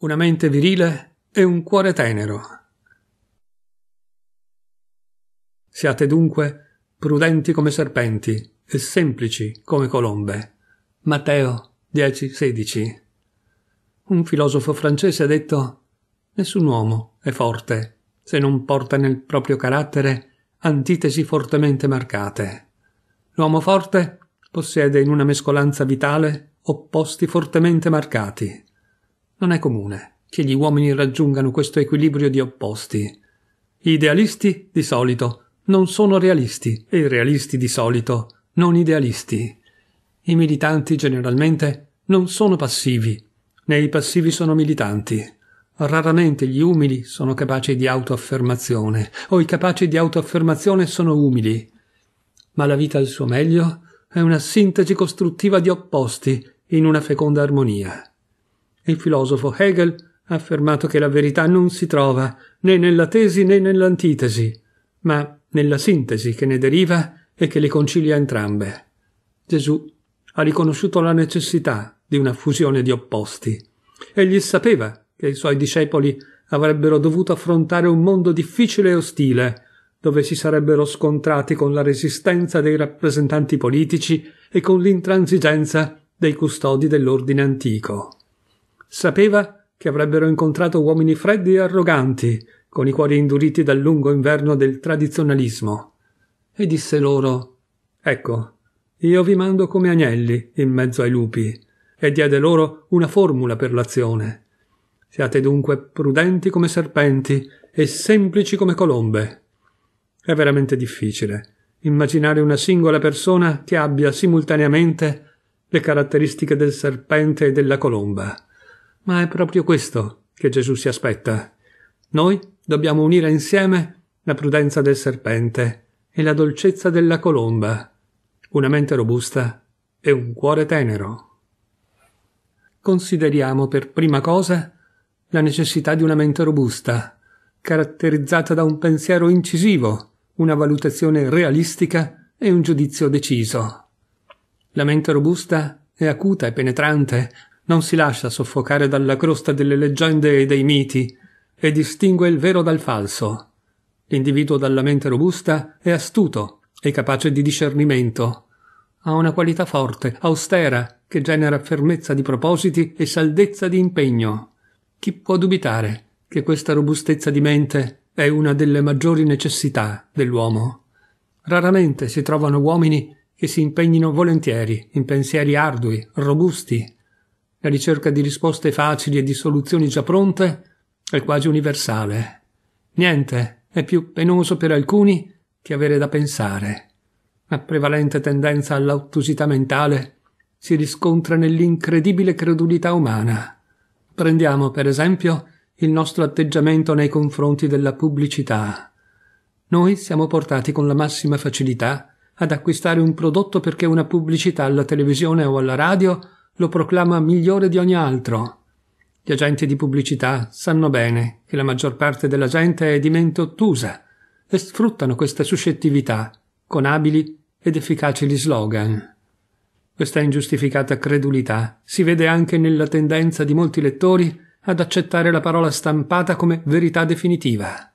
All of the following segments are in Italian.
una mente virile e un cuore tenero. Siate dunque prudenti come serpenti e semplici come colombe. Matteo 10:16. Un filosofo francese ha detto: Nessun uomo è forte se non porta nel proprio carattere antitesi fortemente marcate. L'uomo forte possiede in una mescolanza vitale opposti fortemente marcati. Non è comune che gli uomini raggiungano questo equilibrio di opposti. Gli idealisti, di solito, non sono realisti e i realisti, di solito, non idealisti. I militanti, generalmente, non sono passivi, né i passivi sono militanti. Raramente gli umili sono capaci di autoaffermazione, o i capaci di autoaffermazione sono umili. Ma la vita al suo meglio è una sintesi costruttiva di opposti in una feconda armonia. Il filosofo Hegel ha affermato che la verità non si trova né nella tesi né nell'antitesi, ma nella sintesi che ne deriva e che le concilia entrambe. Gesù ha riconosciuto la necessità di una fusione di opposti. Egli sapeva che i suoi discepoli avrebbero dovuto affrontare un mondo difficile e ostile, dove si sarebbero scontrati con la resistenza dei rappresentanti politici e con l'intransigenza dei custodi dell'ordine antico. Sapeva che avrebbero incontrato uomini freddi e arroganti, con i cuori induriti dal lungo inverno del tradizionalismo. E disse loro Ecco, io vi mando come agnelli in mezzo ai lupi, e diede loro una formula per l'azione. Siate dunque prudenti come serpenti e semplici come colombe. È veramente difficile immaginare una singola persona che abbia simultaneamente le caratteristiche del serpente e della colomba. Ma è proprio questo che Gesù si aspetta. Noi dobbiamo unire insieme la prudenza del serpente e la dolcezza della colomba, una mente robusta e un cuore tenero. Consideriamo per prima cosa la necessità di una mente robusta, caratterizzata da un pensiero incisivo, una valutazione realistica e un giudizio deciso. La mente robusta è acuta e penetrante, non si lascia soffocare dalla crosta delle leggende e dei miti, e distingue il vero dal falso. L'individuo dalla mente robusta è astuto e capace di discernimento. Ha una qualità forte, austera, che genera fermezza di propositi e saldezza di impegno. Chi può dubitare che questa robustezza di mente è una delle maggiori necessità dell'uomo? Raramente si trovano uomini che si impegnino volentieri in pensieri ardui, robusti, la ricerca di risposte facili e di soluzioni già pronte è quasi universale. Niente è più penoso per alcuni che avere da pensare. La prevalente tendenza all'ottusità mentale si riscontra nell'incredibile credulità umana. Prendiamo, per esempio, il nostro atteggiamento nei confronti della pubblicità. Noi siamo portati con la massima facilità ad acquistare un prodotto perché una pubblicità alla televisione o alla radio lo proclama migliore di ogni altro. Gli agenti di pubblicità sanno bene che la maggior parte della gente è di mente ottusa e sfruttano questa suscettività con abili ed efficaci slogan. Questa ingiustificata credulità si vede anche nella tendenza di molti lettori ad accettare la parola stampata come verità definitiva.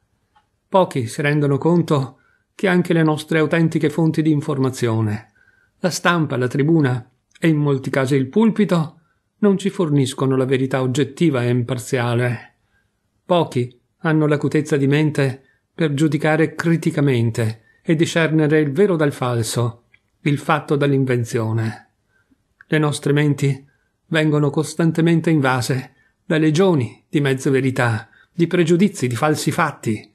Pochi si rendono conto che anche le nostre autentiche fonti di informazione, la stampa, la tribuna, e in molti casi il pulpito non ci forniscono la verità oggettiva e imparziale. Pochi hanno l'acutezza di mente per giudicare criticamente e discernere il vero dal falso, il fatto dall'invenzione. Le nostre menti vengono costantemente invase da legioni di mezze verità, di pregiudizi, di falsi fatti.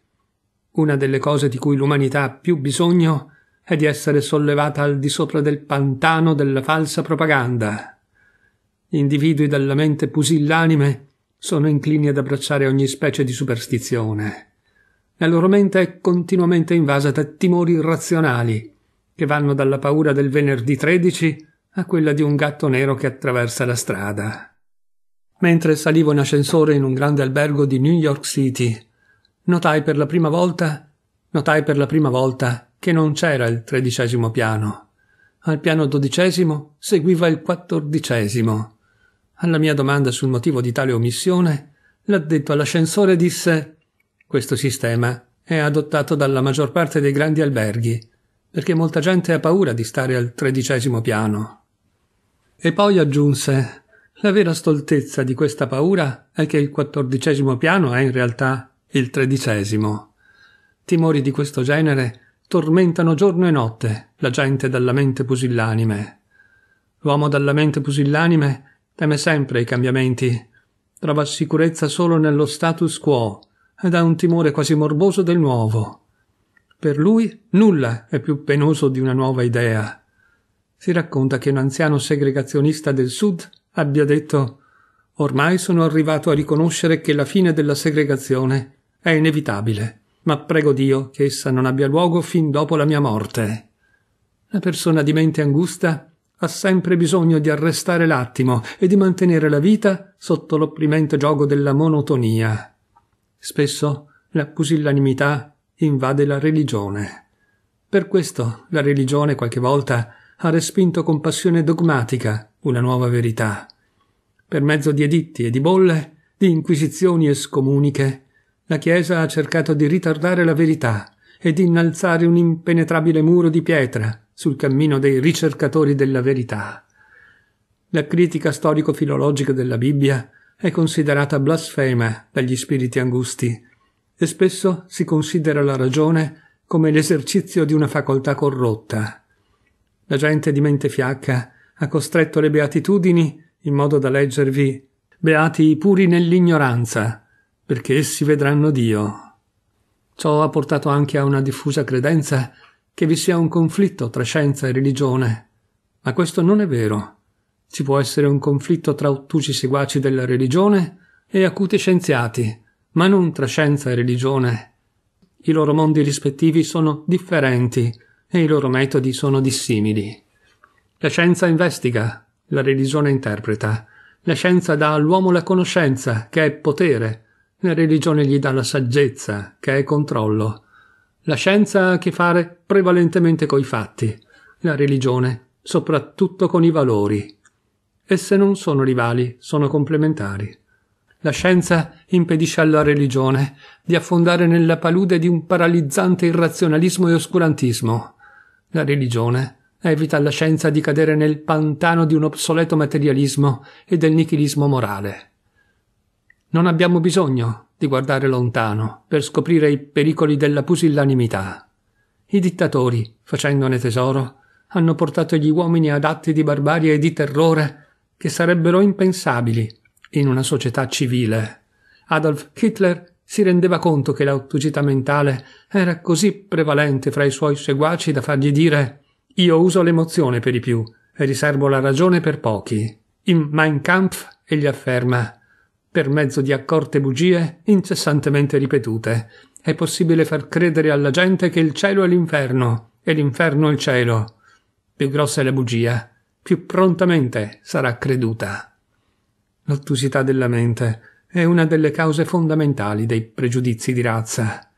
Una delle cose di cui l'umanità ha più bisogno è e di essere sollevata al di sopra del pantano della falsa propaganda. Gli individui dalla mente pusillanime sono inclini ad abbracciare ogni specie di superstizione. La loro mente è continuamente invasa da timori irrazionali, che vanno dalla paura del venerdì 13 a quella di un gatto nero che attraversa la strada. Mentre salivo in ascensore in un grande albergo di New York City, notai per la prima volta, notai per la prima volta che non c'era il tredicesimo piano. Al piano dodicesimo seguiva il quattordicesimo. Alla mia domanda sul motivo di tale omissione, l'addetto all'ascensore disse questo sistema è adottato dalla maggior parte dei grandi alberghi, perché molta gente ha paura di stare al tredicesimo piano. E poi aggiunse la vera stoltezza di questa paura è che il quattordicesimo piano è in realtà il tredicesimo. Timori di questo genere tormentano giorno e notte la gente dalla mente pusillanime. L'uomo dalla mente pusillanime teme sempre i cambiamenti, trova sicurezza solo nello status quo ed ha un timore quasi morboso del nuovo. Per lui nulla è più penoso di una nuova idea. Si racconta che un anziano segregazionista del Sud abbia detto Ormai sono arrivato a riconoscere che la fine della segregazione è inevitabile ma prego Dio che essa non abbia luogo fin dopo la mia morte. La persona di mente angusta ha sempre bisogno di arrestare l'attimo e di mantenere la vita sotto l'opprimente gioco della monotonia. Spesso la pusillanimità invade la religione. Per questo la religione qualche volta ha respinto con passione dogmatica una nuova verità. Per mezzo di editti e di bolle, di inquisizioni e scomuniche, la Chiesa ha cercato di ritardare la verità e di innalzare un impenetrabile muro di pietra sul cammino dei ricercatori della verità. La critica storico-filologica della Bibbia è considerata blasfema dagli spiriti angusti e spesso si considera la ragione come l'esercizio di una facoltà corrotta. La gente di mente fiacca ha costretto le beatitudini in modo da leggervi beati i puri nell'ignoranza, perché essi vedranno Dio. Ciò ha portato anche a una diffusa credenza che vi sia un conflitto tra scienza e religione, ma questo non è vero. Ci può essere un conflitto tra ottusi seguaci della religione e acuti scienziati, ma non tra scienza e religione. I loro mondi rispettivi sono differenti e i loro metodi sono dissimili. La scienza investiga, la religione interpreta, la scienza dà all'uomo la conoscenza, che è potere, la religione gli dà la saggezza, che è controllo. La scienza ha a che fare prevalentemente coi fatti. La religione, soprattutto con i valori. Esse non sono rivali, sono complementari. La scienza impedisce alla religione di affondare nella palude di un paralizzante irrazionalismo e oscurantismo. La religione evita alla scienza di cadere nel pantano di un obsoleto materialismo e del nichilismo morale. Non abbiamo bisogno di guardare lontano per scoprire i pericoli della pusillanimità. I dittatori, facendone tesoro, hanno portato gli uomini ad atti di barbarie e di terrore che sarebbero impensabili in una società civile. Adolf Hitler si rendeva conto che l'autucità mentale era così prevalente fra i suoi seguaci da fargli dire io uso l'emozione per i più e riservo la ragione per pochi. In Mein Kampf egli afferma per mezzo di accorte bugie incessantemente ripetute. È possibile far credere alla gente che il cielo è l'inferno e l'inferno è il cielo. Più grossa è la bugia, più prontamente sarà creduta. L'ottusità della mente è una delle cause fondamentali dei pregiudizi di razza.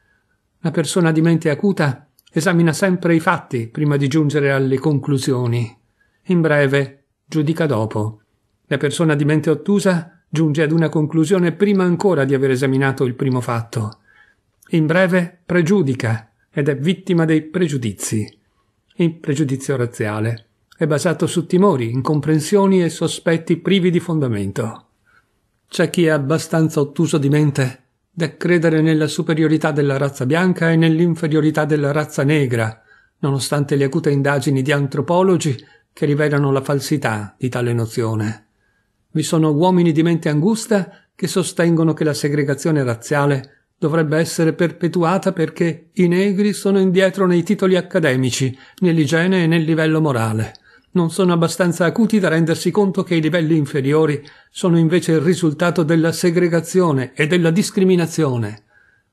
La persona di mente acuta esamina sempre i fatti prima di giungere alle conclusioni. In breve, giudica dopo. La persona di mente ottusa giunge ad una conclusione prima ancora di aver esaminato il primo fatto. In breve, pregiudica ed è vittima dei pregiudizi. Il pregiudizio razziale è basato su timori, incomprensioni e sospetti privi di fondamento. C'è chi è abbastanza ottuso di mente da credere nella superiorità della razza bianca e nell'inferiorità della razza negra, nonostante le acute indagini di antropologi che rivelano la falsità di tale nozione. Vi sono uomini di mente angusta che sostengono che la segregazione razziale dovrebbe essere perpetuata perché i negri sono indietro nei titoli accademici, nell'igiene e nel livello morale. Non sono abbastanza acuti da rendersi conto che i livelli inferiori sono invece il risultato della segregazione e della discriminazione.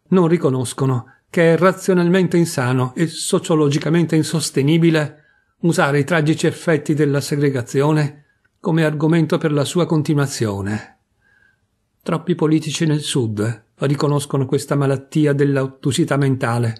Non riconoscono che è razionalmente insano e sociologicamente insostenibile usare i tragici effetti della segregazione come argomento per la sua continuazione. Troppi politici nel Sud riconoscono questa malattia dell'ottusità mentale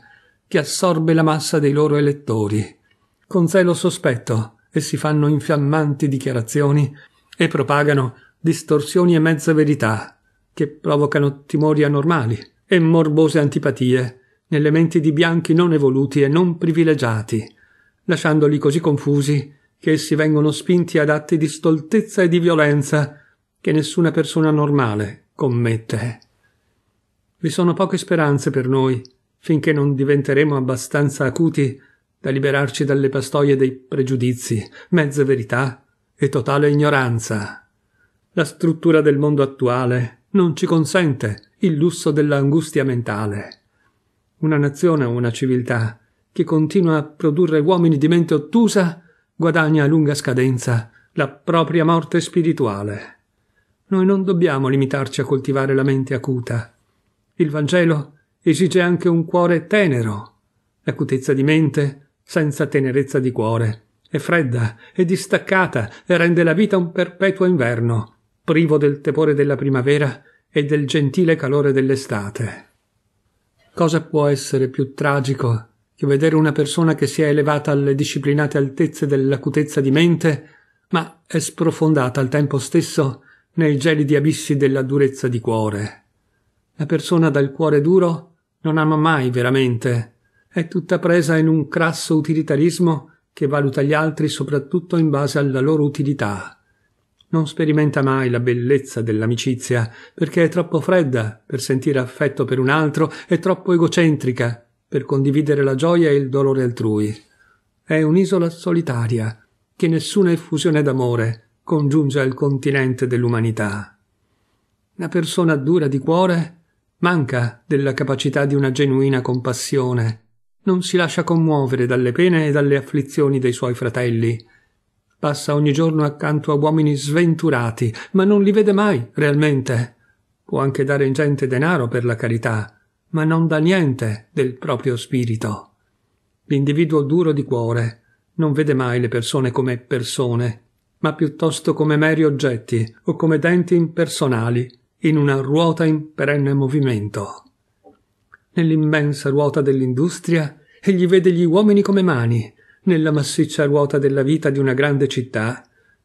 che assorbe la massa dei loro elettori. Con zelo sospetto essi fanno infiammanti dichiarazioni e propagano distorsioni e mezza verità che provocano timori anormali e morbose antipatie nelle menti di bianchi non evoluti e non privilegiati, lasciandoli così confusi che essi vengono spinti ad atti di stoltezza e di violenza che nessuna persona normale commette. Vi sono poche speranze per noi, finché non diventeremo abbastanza acuti da liberarci dalle pastoie dei pregiudizi, mezze verità e totale ignoranza. La struttura del mondo attuale non ci consente il lusso dell'angustia mentale. Una nazione o una civiltà che continua a produrre uomini di mente ottusa guadagna a lunga scadenza la propria morte spirituale. Noi non dobbiamo limitarci a coltivare la mente acuta. Il Vangelo esige anche un cuore tenero. L'acutezza di mente, senza tenerezza di cuore, è fredda, è distaccata e rende la vita un perpetuo inverno, privo del tepore della primavera e del gentile calore dell'estate. Cosa può essere più tragico che vedere una persona che si è elevata alle disciplinate altezze dell'acutezza di mente, ma è sprofondata al tempo stesso nei gelidi abissi della durezza di cuore. La persona dal cuore duro non ama mai veramente, è tutta presa in un crasso utilitarismo che valuta gli altri soprattutto in base alla loro utilità. Non sperimenta mai la bellezza dell'amicizia, perché è troppo fredda per sentire affetto per un altro, è troppo egocentrica per condividere la gioia e il dolore altrui. È un'isola solitaria, che nessuna effusione d'amore congiunge al continente dell'umanità. La persona dura di cuore manca della capacità di una genuina compassione, non si lascia commuovere dalle pene e dalle afflizioni dei suoi fratelli, passa ogni giorno accanto a uomini sventurati, ma non li vede mai realmente. Può anche dare in gente denaro per la carità, ma non dà niente del proprio spirito. L'individuo duro di cuore non vede mai le persone come persone, ma piuttosto come meri oggetti o come denti impersonali in una ruota in perenne movimento. Nell'immensa ruota dell'industria egli vede gli uomini come mani, nella massiccia ruota della vita di una grande città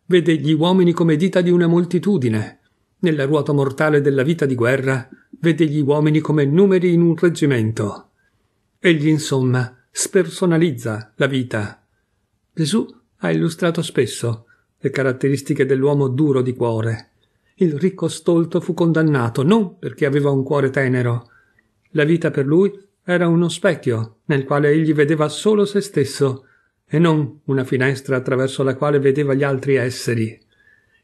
vede gli uomini come dita di una moltitudine, nella ruota mortale della vita di guerra vede gli uomini come numeri in un reggimento. Egli, insomma, spersonalizza la vita. Gesù ha illustrato spesso le caratteristiche dell'uomo duro di cuore. Il ricco stolto fu condannato non perché aveva un cuore tenero. La vita per lui era uno specchio nel quale egli vedeva solo se stesso e non una finestra attraverso la quale vedeva gli altri esseri.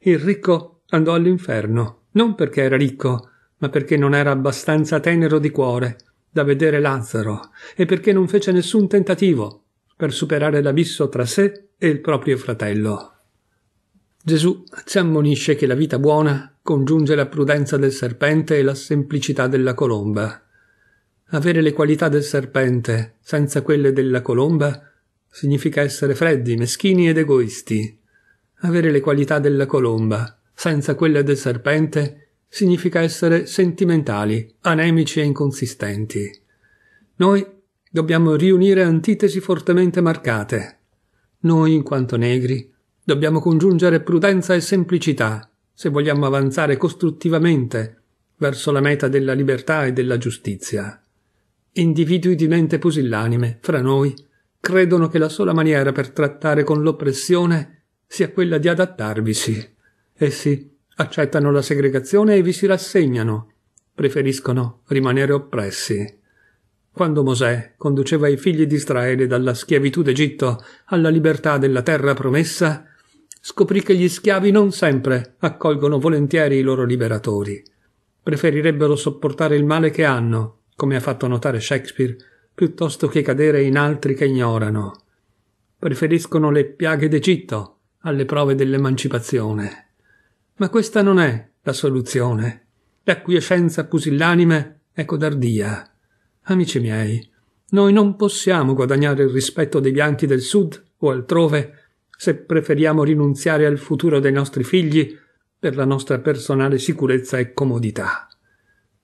Il ricco andò all'inferno non perché era ricco, ma perché non era abbastanza tenero di cuore da vedere Lazzaro e perché non fece nessun tentativo per superare l'abisso tra sé e il proprio fratello. Gesù ci ammonisce che la vita buona congiunge la prudenza del serpente e la semplicità della colomba. Avere le qualità del serpente senza quelle della colomba significa essere freddi, meschini ed egoisti. Avere le qualità della colomba senza quelle del serpente significa significa essere sentimentali, anemici e inconsistenti. Noi dobbiamo riunire antitesi fortemente marcate. Noi, in quanto negri, dobbiamo congiungere prudenza e semplicità se vogliamo avanzare costruttivamente verso la meta della libertà e della giustizia. Individui di mente pusillanime, fra noi, credono che la sola maniera per trattare con l'oppressione sia quella di adattarvisi. Essi accettano la segregazione e vi si rassegnano, preferiscono rimanere oppressi. Quando Mosè conduceva i figli di Israele dalla schiavitù d'Egitto alla libertà della terra promessa, scoprì che gli schiavi non sempre accolgono volentieri i loro liberatori. Preferirebbero sopportare il male che hanno, come ha fatto notare Shakespeare, piuttosto che cadere in altri che ignorano. Preferiscono le piaghe d'Egitto alle prove dell'emancipazione. Ma questa non è la soluzione. L'acquiescenza pusillanime è codardia. Amici miei, noi non possiamo guadagnare il rispetto dei bianchi del Sud o altrove se preferiamo rinunziare al futuro dei nostri figli per la nostra personale sicurezza e comodità.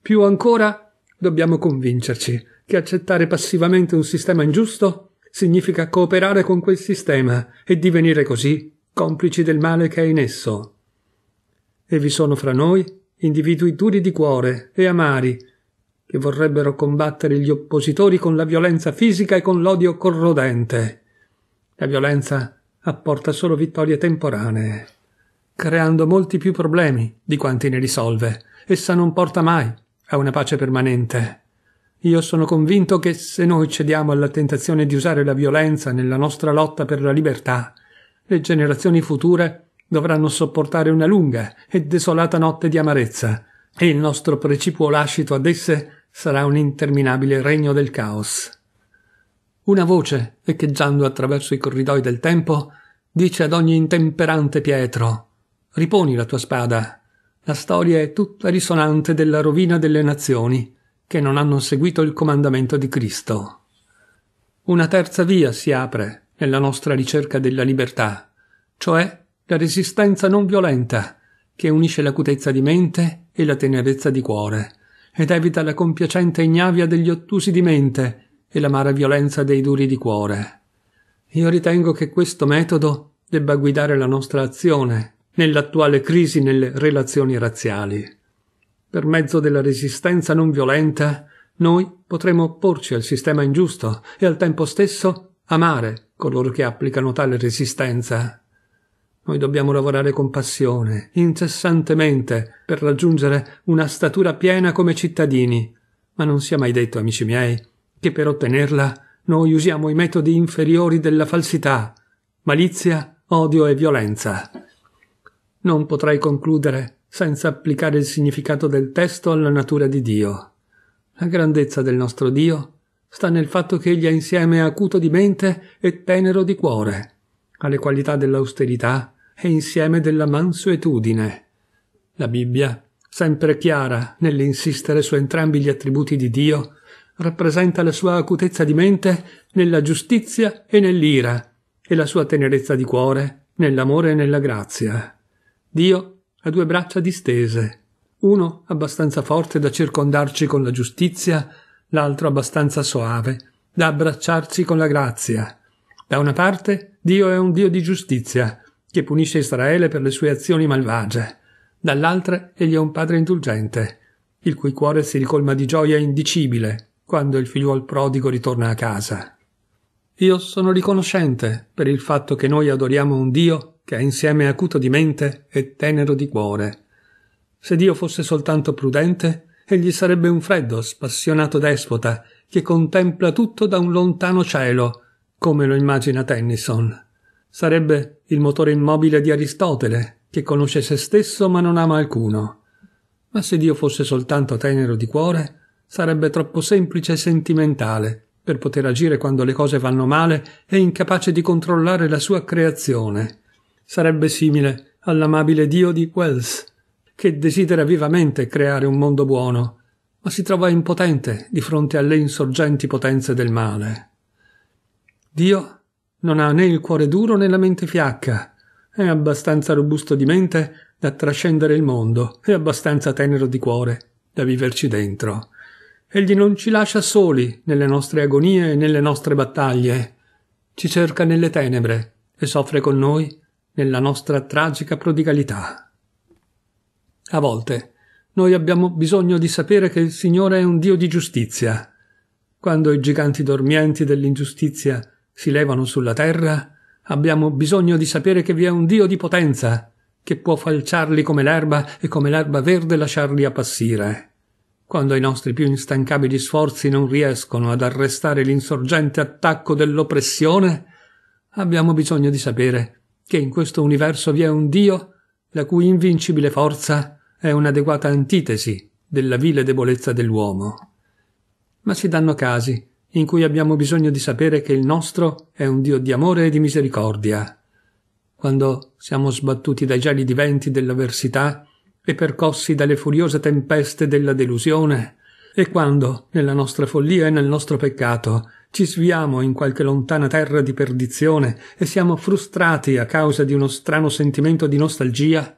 Più ancora, dobbiamo convincerci che accettare passivamente un sistema ingiusto significa cooperare con quel sistema e divenire così complici del male che è in esso e vi sono fra noi individui duri di cuore e amari, che vorrebbero combattere gli oppositori con la violenza fisica e con l'odio corrodente. La violenza apporta solo vittorie temporanee, creando molti più problemi di quanti ne risolve. Essa non porta mai a una pace permanente. Io sono convinto che se noi cediamo alla tentazione di usare la violenza nella nostra lotta per la libertà, le generazioni future dovranno sopportare una lunga e desolata notte di amarezza, e il nostro precipuo lascito ad esse sarà un interminabile regno del caos. Una voce, echeggiando attraverso i corridoi del tempo, dice ad ogni intemperante Pietro Riponi la tua spada. La storia è tutta risonante della rovina delle nazioni che non hanno seguito il comandamento di Cristo. Una terza via si apre nella nostra ricerca della libertà, cioè la resistenza non violenta, che unisce l'acutezza di mente e la tenerezza di cuore, ed evita la compiacente ignavia degli ottusi di mente e l'amara violenza dei duri di cuore. Io ritengo che questo metodo debba guidare la nostra azione nell'attuale crisi nelle relazioni razziali. Per mezzo della resistenza non violenta, noi potremo opporci al sistema ingiusto e al tempo stesso amare coloro che applicano tale resistenza. Noi dobbiamo lavorare con passione, incessantemente, per raggiungere una statura piena come cittadini. Ma non sia mai detto, amici miei, che per ottenerla noi usiamo i metodi inferiori della falsità, malizia, odio e violenza. Non potrei concludere senza applicare il significato del testo alla natura di Dio. La grandezza del nostro Dio sta nel fatto che egli è insieme acuto di mente e tenero di cuore, alle qualità dell'austerità e insieme della mansuetudine. La Bibbia, sempre chiara nell'insistere su entrambi gli attributi di Dio, rappresenta la sua acutezza di mente nella giustizia e nell'ira, e la sua tenerezza di cuore nell'amore e nella grazia. Dio ha due braccia distese, uno abbastanza forte da circondarci con la giustizia, l'altro abbastanza soave da abbracciarci con la grazia. Da una parte Dio è un Dio di giustizia, che punisce Israele per le sue azioni malvagie. Dall'altra, egli è un padre indulgente, il cui cuore si ricolma di gioia indicibile quando il figliuol prodigo ritorna a casa. Io sono riconoscente per il fatto che noi adoriamo un Dio che è insieme acuto di mente e tenero di cuore. Se Dio fosse soltanto prudente, egli sarebbe un freddo, spassionato despota che contempla tutto da un lontano cielo, come lo immagina Tennyson. Sarebbe il motore immobile di Aristotele, che conosce se stesso ma non ama alcuno. Ma se Dio fosse soltanto tenero di cuore, sarebbe troppo semplice e sentimentale per poter agire quando le cose vanno male e incapace di controllare la sua creazione. Sarebbe simile all'amabile Dio di Wells, che desidera vivamente creare un mondo buono, ma si trova impotente di fronte alle insorgenti potenze del male. Dio non ha né il cuore duro né la mente fiacca. È abbastanza robusto di mente da trascendere il mondo e abbastanza tenero di cuore da viverci dentro. Egli non ci lascia soli nelle nostre agonie e nelle nostre battaglie. Ci cerca nelle tenebre e soffre con noi nella nostra tragica prodigalità. A volte noi abbiamo bisogno di sapere che il Signore è un Dio di giustizia. Quando i giganti dormienti dell'ingiustizia si levano sulla terra, abbiamo bisogno di sapere che vi è un Dio di potenza, che può falciarli come l'erba e come l'erba verde lasciarli appassire. Quando i nostri più instancabili sforzi non riescono ad arrestare l'insorgente attacco dell'oppressione, abbiamo bisogno di sapere che in questo universo vi è un Dio la cui invincibile forza è un'adeguata antitesi della vile debolezza dell'uomo. Ma si danno casi in cui abbiamo bisogno di sapere che il nostro è un Dio di amore e di misericordia. Quando siamo sbattuti dai gialli venti dell'avversità e percossi dalle furiose tempeste della delusione, e quando, nella nostra follia e nel nostro peccato, ci sviamo in qualche lontana terra di perdizione e siamo frustrati a causa di uno strano sentimento di nostalgia,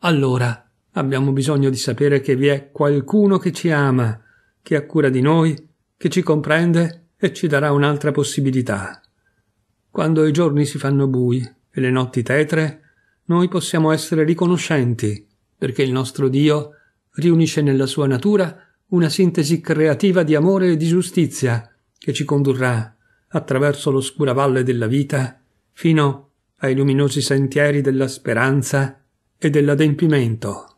allora abbiamo bisogno di sapere che vi è qualcuno che ci ama, che ha cura di noi che ci comprende e ci darà un'altra possibilità. Quando i giorni si fanno bui e le notti tetre, noi possiamo essere riconoscenti, perché il nostro Dio riunisce nella sua natura una sintesi creativa di amore e di giustizia che ci condurrà attraverso l'oscura valle della vita fino ai luminosi sentieri della speranza e dell'adempimento.